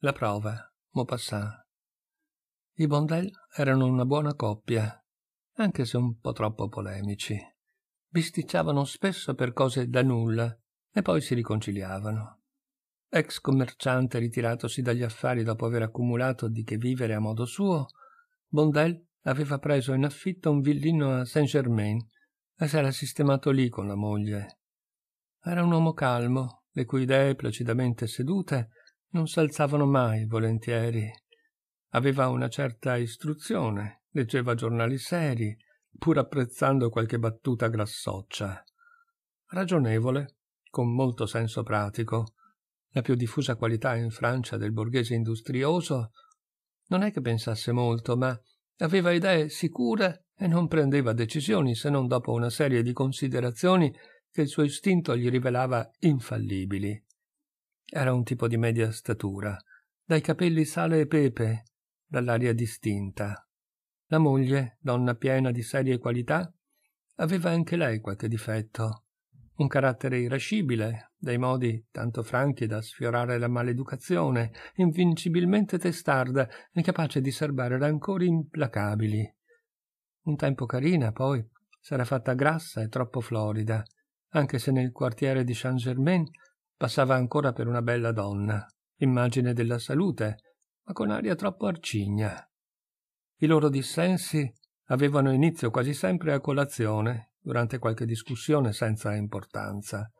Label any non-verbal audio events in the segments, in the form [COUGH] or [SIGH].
La prova, Maupassant. I Bondel erano una buona coppia, anche se un po' troppo polemici. Bisticciavano spesso per cose da nulla e poi si riconciliavano. Ex commerciante ritiratosi dagli affari dopo aver accumulato di che vivere a modo suo, Bondel aveva preso in affitto un villino a Saint-Germain e s'era sistemato lì con la moglie. Era un uomo calmo, le cui idee placidamente sedute non s'alzavano mai volentieri. Aveva una certa istruzione, leggeva giornali seri, pur apprezzando qualche battuta grassoccia. Ragionevole, con molto senso pratico, la più diffusa qualità in Francia del borghese industrioso, non è che pensasse molto, ma aveva idee sicure e non prendeva decisioni se non dopo una serie di considerazioni che il suo istinto gli rivelava infallibili. Era un tipo di media statura, dai capelli sale e pepe, dall'aria distinta. La moglie, donna piena di serie qualità, aveva anche lei qualche difetto. Un carattere irascibile, dai modi tanto franchi da sfiorare la maleducazione, invincibilmente testarda e capace di serbare rancori implacabili. Un tempo carina, poi, s'era fatta grassa e troppo florida, anche se nel quartiere di Saint-Germain Passava ancora per una bella donna, immagine della salute, ma con aria troppo arcigna. I loro dissensi avevano inizio quasi sempre a colazione, durante qualche discussione senza importanza.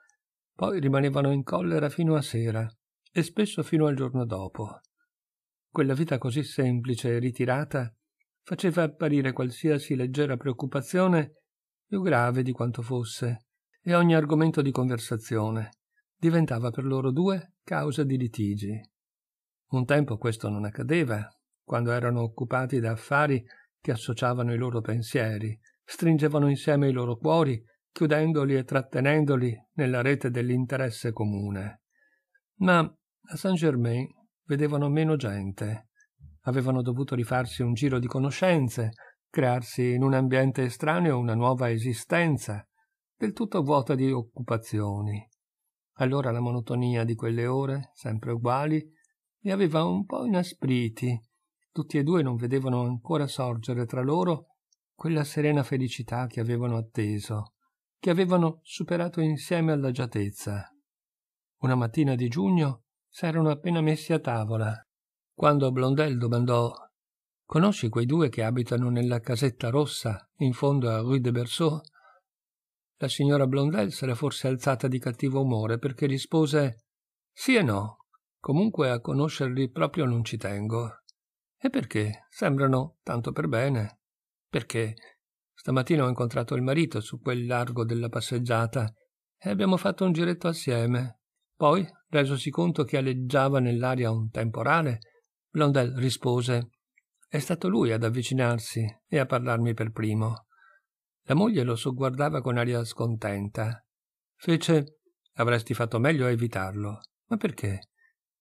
Poi rimanevano in collera fino a sera e spesso fino al giorno dopo. Quella vita così semplice e ritirata faceva apparire qualsiasi leggera preoccupazione più grave di quanto fosse e ogni argomento di conversazione diventava per loro due causa di litigi. Un tempo questo non accadeva, quando erano occupati da affari che associavano i loro pensieri, stringevano insieme i loro cuori, chiudendoli e trattenendoli nella rete dell'interesse comune. Ma a Saint Germain vedevano meno gente. Avevano dovuto rifarsi un giro di conoscenze, crearsi in un ambiente estraneo una nuova esistenza, del tutto vuota di occupazioni. Allora la monotonia di quelle ore, sempre uguali, li aveva un po' inaspriti. Tutti e due non vedevano ancora sorgere tra loro quella serena felicità che avevano atteso, che avevano superato insieme all'agiatezza. Una mattina di giugno s'erano appena messi a tavola, quando Blondel domandò Conosci quei due che abitano nella casetta rossa in fondo a Rue de Berceau? La signora Blondel s'era forse alzata di cattivo umore perché rispose sì e no. Comunque a conoscerli proprio non ci tengo. E perché? Sembrano tanto per bene. Perché? Stamattina ho incontrato il marito su quel largo della passeggiata e abbiamo fatto un giretto assieme. Poi, resosi conto che aleggiava nell'aria un temporale, Blondel rispose: È stato lui ad avvicinarsi e a parlarmi per primo. La moglie lo sogguardava con aria scontenta. Fece avresti fatto meglio a evitarlo. Ma perché?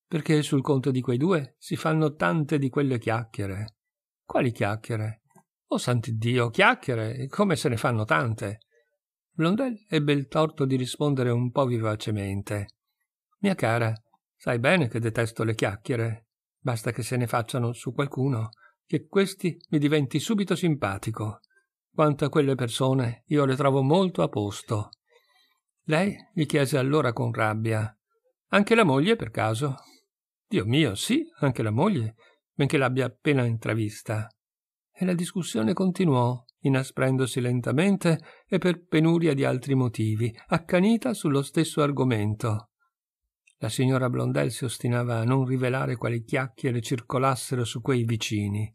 Perché sul conto di quei due si fanno tante di quelle chiacchiere. Quali chiacchiere? Oh sant'Iddio, chiacchiere, come se ne fanno tante. Blondel ebbe il torto di rispondere un po' vivacemente. Mia cara, sai bene che detesto le chiacchiere. Basta che se ne facciano su qualcuno, che questi mi diventi subito simpatico. Quanto a quelle persone, io le trovo molto a posto. Lei gli chiese allora con rabbia. Anche la moglie, per caso? Dio mio, sì, anche la moglie, benché l'abbia appena intravista. E la discussione continuò, inasprendosi lentamente e per penuria di altri motivi, accanita sullo stesso argomento. La signora Blondel si ostinava a non rivelare quali chiacchiere circolassero su quei vicini,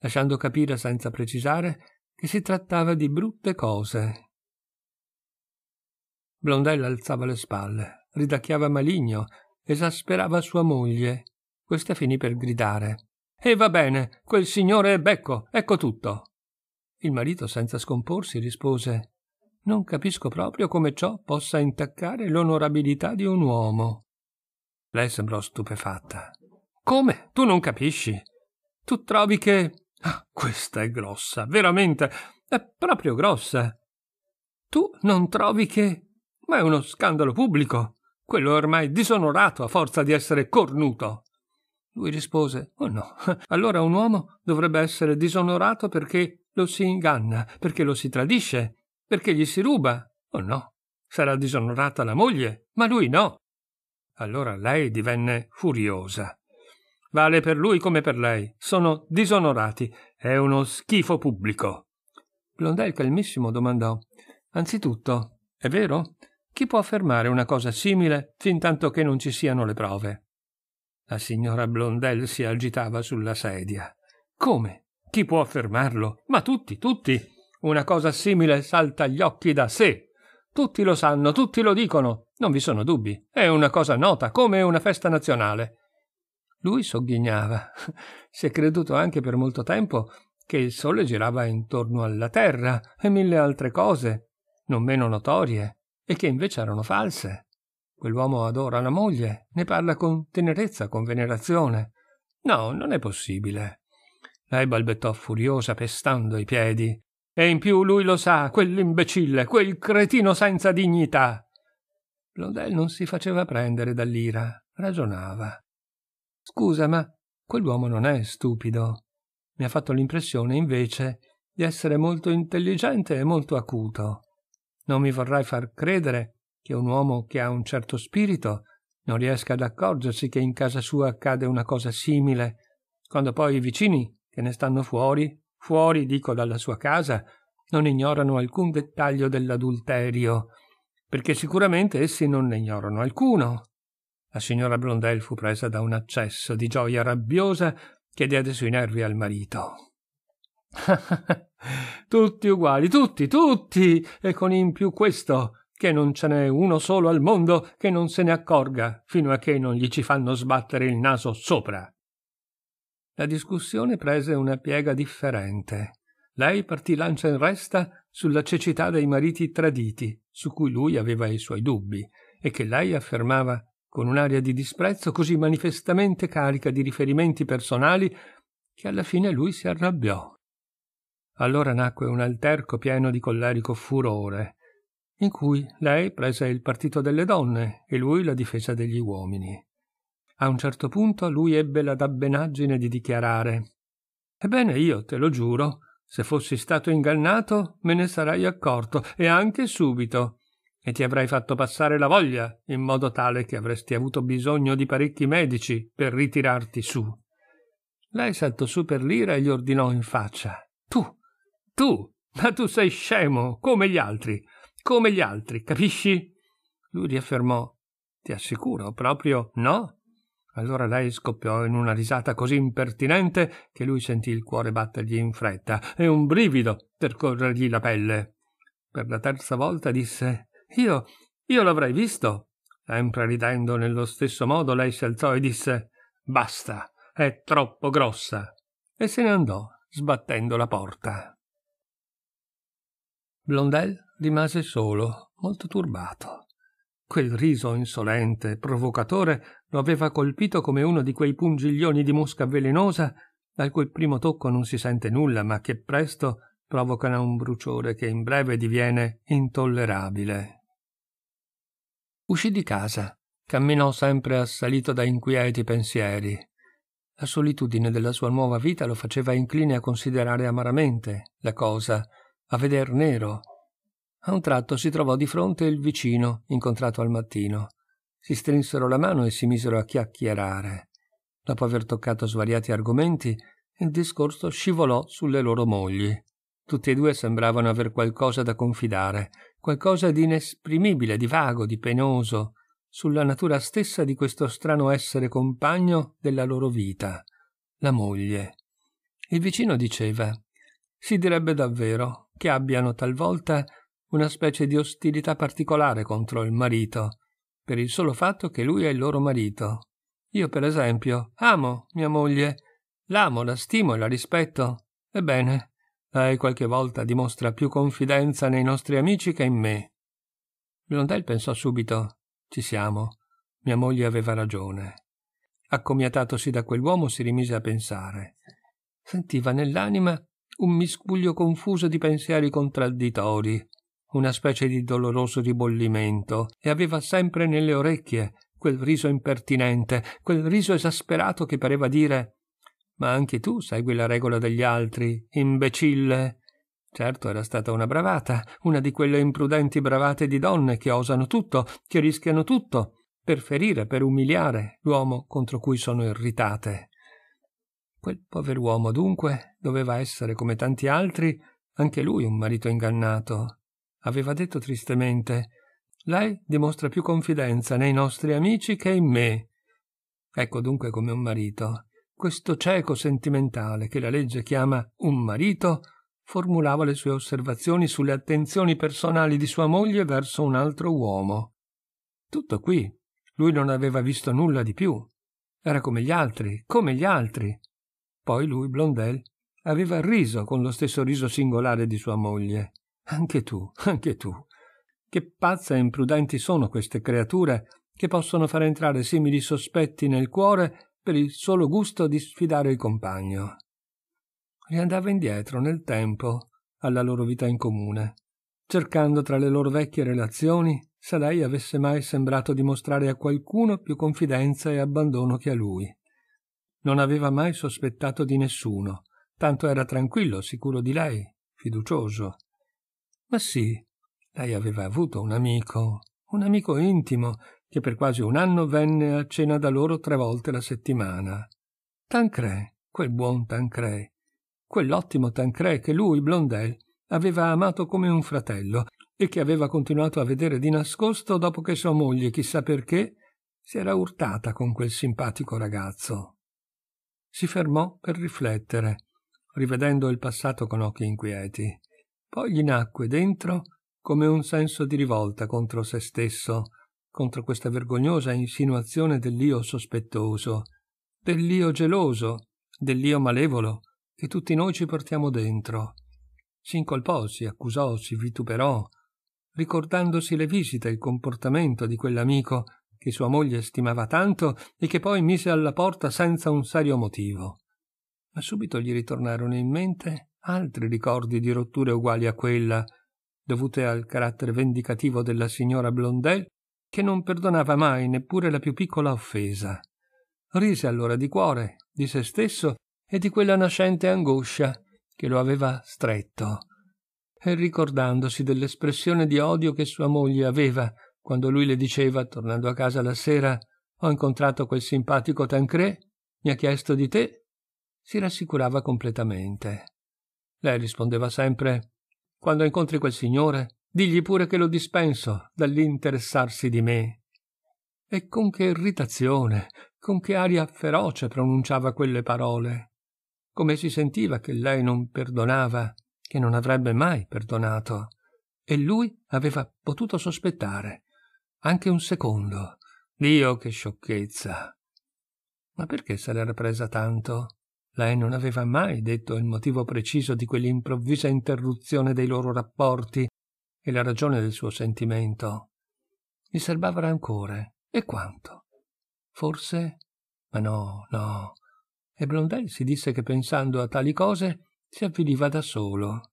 lasciando capire senza precisare che si trattava di brutte cose. Blondella alzava le spalle, ridacchiava maligno, esasperava sua moglie. Questa finì per gridare. E eh, va bene, quel signore è becco, ecco tutto. Il marito, senza scomporsi, rispose Non capisco proprio come ciò possa intaccare l'onorabilità di un uomo. Lei sembrò stupefatta. Come? Tu non capisci? Tu trovi che Ah, questa è grossa, veramente, è proprio grossa. Tu non trovi che... Ma è uno scandalo pubblico. Quello è ormai disonorato a forza di essere cornuto. Lui rispose, oh no, [LAUGHS] allora un uomo dovrebbe essere disonorato perché lo si inganna, perché lo si tradisce, perché gli si ruba. Oh no, sarà disonorata la moglie, ma lui no. Allora lei divenne furiosa. Vale per lui come per lei. Sono disonorati. È uno schifo pubblico. Blondel calmissimo domandò. Anzitutto, è vero? Chi può affermare una cosa simile fin tanto che non ci siano le prove? La signora Blondel si agitava sulla sedia. Come? Chi può affermarlo? Ma tutti, tutti. Una cosa simile salta agli occhi da sé. Tutti lo sanno, tutti lo dicono. Non vi sono dubbi. È una cosa nota, come una festa nazionale. Lui sogghignava. [LAUGHS] Si è creduto anche per molto tempo che il Sole girava intorno alla Terra e mille altre cose, non meno notorie, e che invece erano false. Quell'uomo adora la moglie, ne parla con tenerezza, con venerazione. No, non è possibile. Lei balbettò furiosa, pestando i piedi. E in più lui lo sa, quell'imbecille, quel cretino senza dignità. Blondel non si faceva prendere dall'ira, ragionava. Scusa, ma quell'uomo non è stupido. Mi ha fatto l'impressione, invece, di essere molto intelligente e molto acuto. Non mi vorrai far credere che un uomo che ha un certo spirito non riesca ad accorgersi che in casa sua accade una cosa simile, quando poi i vicini, che ne stanno fuori, fuori, dico, dalla sua casa, non ignorano alcun dettaglio dell'adulterio, perché sicuramente essi non ne ignorano alcuno. La signora Blondel fu presa da un accesso di gioia rabbiosa che diede sui nervi al marito. [LAUGHS] tutti uguali, tutti, tutti, e con in più questo, che non ce n'è uno solo al mondo che non se ne accorga, fino a che non gli ci fanno sbattere il naso sopra. La discussione prese una piega differente. Lei partì lancia in resta sulla cecità dei mariti traditi, su cui lui aveva i suoi dubbi, e che lei affermava con un'aria di disprezzo così manifestamente carica di riferimenti personali che alla fine lui si arrabbiò. Allora nacque un alterco pieno di collerico furore, in cui lei prese il partito delle donne e lui la difesa degli uomini. A un certo punto lui ebbe la dabbenaggine di dichiarare Ebbene io te lo giuro, se fossi stato ingannato me ne sarei accorto e anche subito, e ti avrei fatto passare la voglia, in modo tale che avresti avuto bisogno di parecchi medici per ritirarti su. Lei saltò su per l'ira e gli ordinò in faccia. Tu, tu, ma tu sei scemo, come gli altri, come gli altri, capisci? Lui riaffermò. Ti assicuro, proprio no. Allora lei scoppiò in una risata così impertinente che lui sentì il cuore battergli in fretta e un brivido percorrergli la pelle. Per la terza volta disse io, io l'avrei visto. Sempre ridendo nello stesso modo, lei si alzò e disse: Basta, è troppo grossa. E se ne andò, sbattendo la porta. Blondel rimase solo, molto turbato. Quel riso insolente, provocatore, lo aveva colpito come uno di quei pungiglioni di mosca velenosa dal cui primo tocco non si sente nulla, ma che presto provocano un bruciore che in breve diviene intollerabile. Uscì di casa, camminò sempre assalito da inquieti pensieri. La solitudine della sua nuova vita lo faceva incline a considerare amaramente la cosa, a veder nero. A un tratto si trovò di fronte il vicino, incontrato al mattino. Si strinsero la mano e si misero a chiacchierare. Dopo aver toccato svariati argomenti, il discorso scivolò sulle loro mogli. Tutti e due sembravano aver qualcosa da confidare, qualcosa di inesprimibile, di vago, di penoso, sulla natura stessa di questo strano essere compagno della loro vita, la moglie. Il vicino diceva si direbbe davvero che abbiano talvolta una specie di ostilità particolare contro il marito, per il solo fatto che lui è il loro marito. Io, per esempio, amo mia moglie, l'amo, la stimo e la rispetto. Ebbene, lei qualche volta dimostra più confidenza nei nostri amici che in me. Blondel pensò subito: Ci siamo. Mia moglie aveva ragione. Accomiatatosi da quell'uomo, si rimise a pensare. Sentiva nell'anima un miscuglio confuso di pensieri contradditori, una specie di doloroso ribollimento, e aveva sempre nelle orecchie quel riso impertinente, quel riso esasperato che pareva dire ma anche tu segui la regola degli altri, imbecille. Certo era stata una bravata, una di quelle imprudenti bravate di donne che osano tutto, che rischiano tutto, per ferire, per umiliare l'uomo contro cui sono irritate. Quel pover'uomo, dunque, doveva essere, come tanti altri, anche lui un marito ingannato. Aveva detto tristemente Lei dimostra più confidenza nei nostri amici che in me. Ecco dunque come un marito questo cieco sentimentale che la legge chiama un marito formulava le sue osservazioni sulle attenzioni personali di sua moglie verso un altro uomo. Tutto qui. Lui non aveva visto nulla di più. Era come gli altri, come gli altri. Poi lui, Blondel, aveva riso con lo stesso riso singolare di sua moglie. Anche tu, anche tu. Che pazze e imprudenti sono queste creature che possono far entrare simili sospetti nel cuore per il solo gusto di sfidare il compagno. Riandava indietro nel tempo alla loro vita in comune, cercando tra le loro vecchie relazioni se lei avesse mai sembrato dimostrare a qualcuno più confidenza e abbandono che a lui. Non aveva mai sospettato di nessuno, tanto era tranquillo, sicuro di lei, fiducioso. Ma sì, lei aveva avuto un amico, un amico intimo, che per quasi un anno venne a cena da loro tre volte la settimana. Tancré, quel buon Tancré, quell'ottimo Tancré che lui, Blondel, aveva amato come un fratello e che aveva continuato a vedere di nascosto dopo che sua moglie, chissà perché, si era urtata con quel simpatico ragazzo. Si fermò per riflettere, rivedendo il passato con occhi inquieti. Poi gli nacque dentro come un senso di rivolta contro se stesso contro questa vergognosa insinuazione dell'io sospettoso, dell'io geloso, dell'io malevolo, che tutti noi ci portiamo dentro. Si incolpò, si accusò, si vituperò, ricordandosi le visite e il comportamento di quell'amico che sua moglie stimava tanto e che poi mise alla porta senza un serio motivo. Ma subito gli ritornarono in mente altri ricordi di rotture uguali a quella, dovute al carattere vendicativo della signora Blondel che non perdonava mai neppure la più piccola offesa. Rise allora di cuore, di se stesso e di quella nascente angoscia che lo aveva stretto. E ricordandosi dell'espressione di odio che sua moglie aveva quando lui le diceva, tornando a casa la sera, ho incontrato quel simpatico Tancré, mi ha chiesto di te, si rassicurava completamente. Lei rispondeva sempre, quando incontri quel signore, Digli pure che lo dispenso dall'interessarsi di me. E con che irritazione, con che aria feroce pronunciava quelle parole. Come si sentiva che lei non perdonava, che non avrebbe mai perdonato. E lui aveva potuto sospettare. Anche un secondo. Dio, che sciocchezza. Ma perché se l'era presa tanto? Lei non aveva mai detto il motivo preciso di quell'improvvisa interruzione dei loro rapporti, e la ragione del suo sentimento. Gli serbava rancore. E quanto? Forse? Ma no, no. E Blondel si disse che pensando a tali cose si avviliva da solo.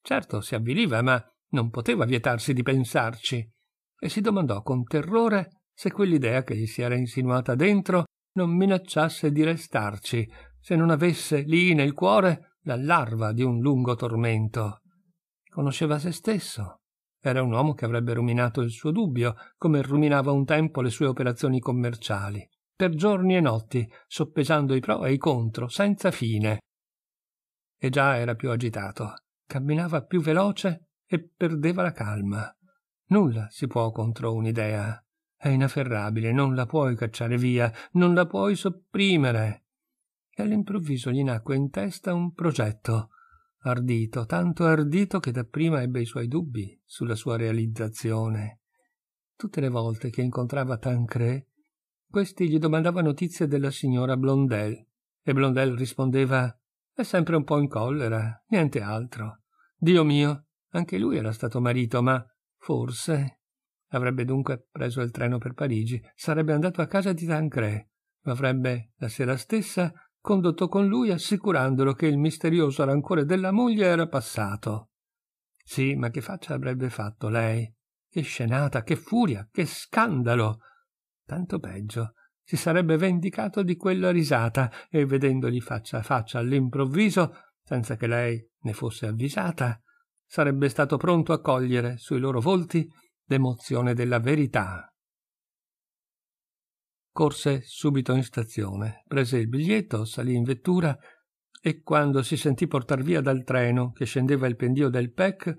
Certo, si avviliva, ma non poteva vietarsi di pensarci, e si domandò con terrore se quell'idea che gli si era insinuata dentro non minacciasse di restarci, se non avesse lì nel cuore la larva di un lungo tormento. Conosceva se stesso. Era un uomo che avrebbe ruminato il suo dubbio, come ruminava un tempo le sue operazioni commerciali, per giorni e notti, soppesando i pro e i contro, senza fine. E già era più agitato, camminava più veloce e perdeva la calma. Nulla si può contro un'idea. È inafferrabile, non la puoi cacciare via, non la puoi sopprimere. E all'improvviso gli nacque in testa un progetto ardito, tanto ardito che dapprima ebbe i suoi dubbi sulla sua realizzazione. Tutte le volte che incontrava Tancré, questi gli domandava notizie della signora Blondel, e Blondel rispondeva è sempre un po' in collera, niente altro. Dio mio, anche lui era stato marito, ma forse avrebbe dunque preso il treno per Parigi, sarebbe andato a casa di Tancré, lo avrebbe la sera stessa condotto con lui assicurandolo che il misterioso rancore della moglie era passato. Sì, ma che faccia avrebbe fatto lei? Che scenata, che furia, che scandalo! Tanto peggio. Si sarebbe vendicato di quella risata e vedendogli faccia a faccia all'improvviso, senza che lei ne fosse avvisata, sarebbe stato pronto a cogliere sui loro volti l'emozione della verità corse subito in stazione, prese il biglietto, salì in vettura e quando si sentì portar via dal treno che scendeva il pendio del PEC,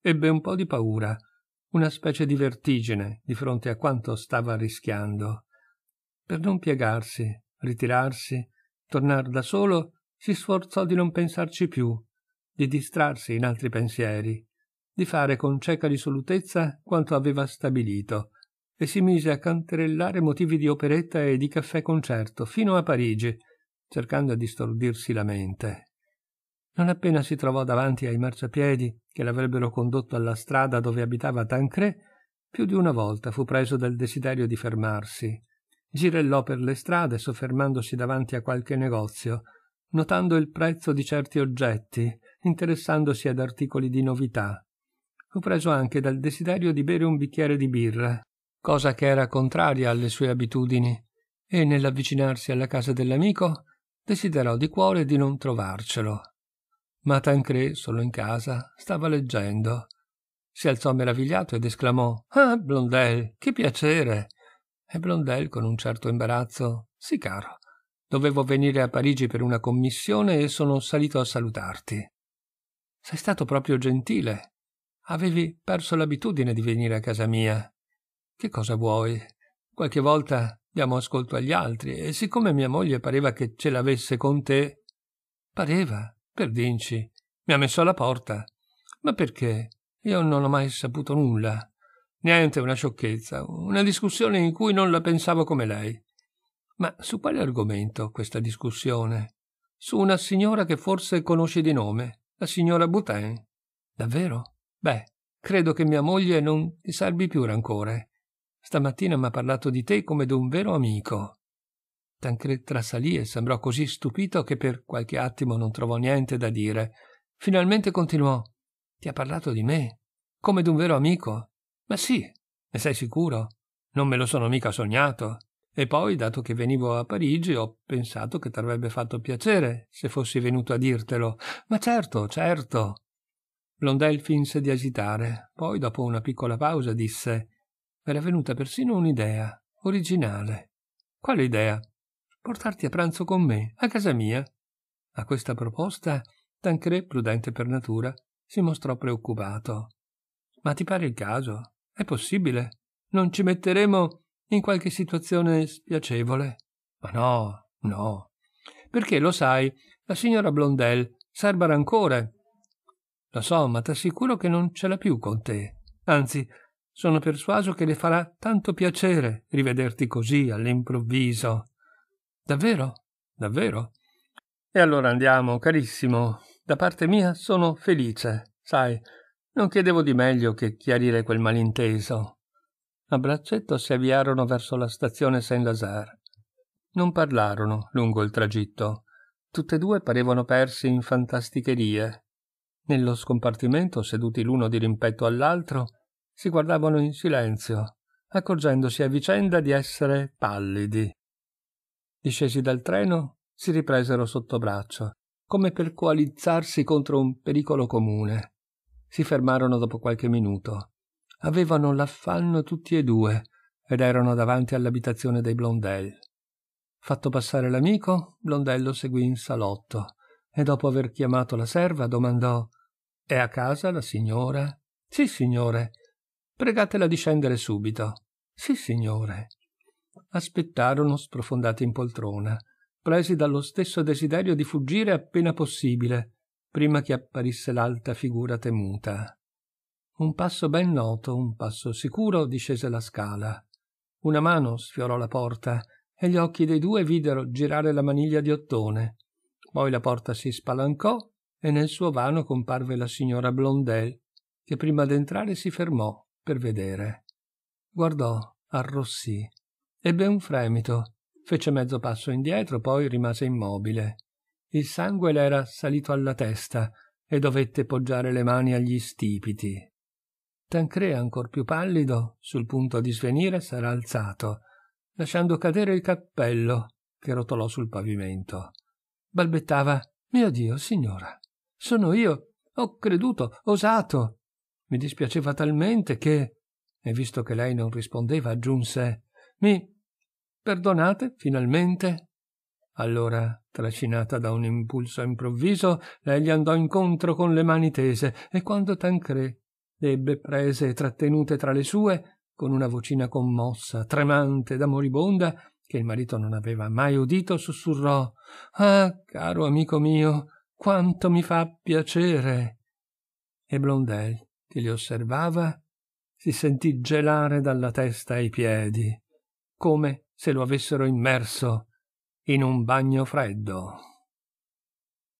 ebbe un po' di paura, una specie di vertigine di fronte a quanto stava rischiando. Per non piegarsi, ritirarsi, tornar da solo, si sforzò di non pensarci più, di distrarsi in altri pensieri, di fare con cieca risolutezza quanto aveva stabilito, e si mise a canterellare motivi di operetta e di caffè concerto fino a Parigi, cercando di stordirsi la mente. Non appena si trovò davanti ai marciapiedi che l'avrebbero condotto alla strada dove abitava Tancré, più di una volta fu preso dal desiderio di fermarsi. Girellò per le strade, soffermandosi davanti a qualche negozio, notando il prezzo di certi oggetti, interessandosi ad articoli di novità. Fu preso anche dal desiderio di bere un bicchiere di birra cosa che era contraria alle sue abitudini, e nell'avvicinarsi alla casa dell'amico desiderò di cuore di non trovarcelo. Ma Tancré, solo in casa, stava leggendo. Si alzò meravigliato ed esclamò Ah, Blondel, che piacere! E Blondel, con un certo imbarazzo, sì caro, dovevo venire a Parigi per una commissione e sono salito a salutarti. Sei stato proprio gentile. Avevi perso l'abitudine di venire a casa mia. Che cosa vuoi? Qualche volta diamo ascolto agli altri, e siccome mia moglie pareva che ce l'avesse con te. Pareva, per dinci. Mi ha messo alla porta. Ma perché? Io non ho mai saputo nulla. Niente, una sciocchezza, una discussione in cui non la pensavo come lei. Ma su quale argomento questa discussione? Su una signora che forse conosci di nome, la signora Boutin. Davvero? Beh, credo che mia moglie non ti serbi più rancore. Stamattina mi ha parlato di te come d'un vero amico. Tancred trasalì e sembrò così stupito che per qualche attimo non trovò niente da dire. Finalmente continuò. Ti ha parlato di me? Come d'un vero amico? Ma sì, ne sei sicuro? Non me lo sono mica sognato. E poi, dato che venivo a Parigi, ho pensato che t'avrebbe fatto piacere se fossi venuto a dirtelo. Ma certo, certo. Blondel finse di agitare, poi, dopo una piccola pausa, disse era venuta persino un'idea, originale. Quale idea? Portarti a pranzo con me, a casa mia. A questa proposta, Tancré, prudente per natura, si mostrò preoccupato. Ma ti pare il caso? È possibile? Non ci metteremo in qualche situazione spiacevole? Ma no, no. Perché lo sai, la signora Blondel serba rancore. Lo so, ma t'assicuro che non ce l'ha più con te. Anzi, sono persuaso che le farà tanto piacere rivederti così all'improvviso. Davvero? Davvero? E allora andiamo, carissimo. Da parte mia sono felice, sai. Non chiedevo di meglio che chiarire quel malinteso. A braccetto si avviarono verso la stazione Saint-Lazare. Non parlarono lungo il tragitto. Tutte e due parevano persi in fantasticherie. Nello scompartimento, seduti l'uno dirimpetto all'altro, si guardavano in silenzio, accorgendosi a vicenda di essere pallidi. Discesi dal treno, si ripresero sotto braccio, come per coalizzarsi contro un pericolo comune. Si fermarono dopo qualche minuto. Avevano l'affanno tutti e due ed erano davanti all'abitazione dei Blondell. Fatto passare l'amico, Blondello seguì in salotto e dopo aver chiamato la serva domandò: È a casa la signora? Sì, signore, pregatela di scendere subito. Sì, signore. Aspettarono sprofondati in poltrona, presi dallo stesso desiderio di fuggire appena possibile, prima che apparisse l'alta figura temuta. Un passo ben noto, un passo sicuro, discese la scala. Una mano sfiorò la porta e gli occhi dei due videro girare la maniglia di ottone. Poi la porta si spalancò e nel suo vano comparve la signora Blondel, che prima d'entrare si fermò per vedere. Guardò, arrossì, ebbe un fremito, fece mezzo passo indietro, poi rimase immobile. Il sangue le era salito alla testa e dovette poggiare le mani agli stipiti. Tancrea, ancor più pallido, sul punto di svenire, s'era alzato, lasciando cadere il cappello che rotolò sul pavimento. Balbettava: Mio Dio, signora, sono io, ho creduto, osato, mi dispiaceva talmente che, e visto che lei non rispondeva, aggiunse Mi perdonate finalmente? Allora, trascinata da un impulso improvviso, lei gli andò incontro con le mani tese e quando Tancré ebbe prese e trattenute tra le sue, con una vocina commossa, tremante da moribonda, che il marito non aveva mai udito, sussurrò Ah, caro amico mio, quanto mi fa piacere! E Blondel che li osservava si sentì gelare dalla testa ai piedi, come se lo avessero immerso in un bagno freddo.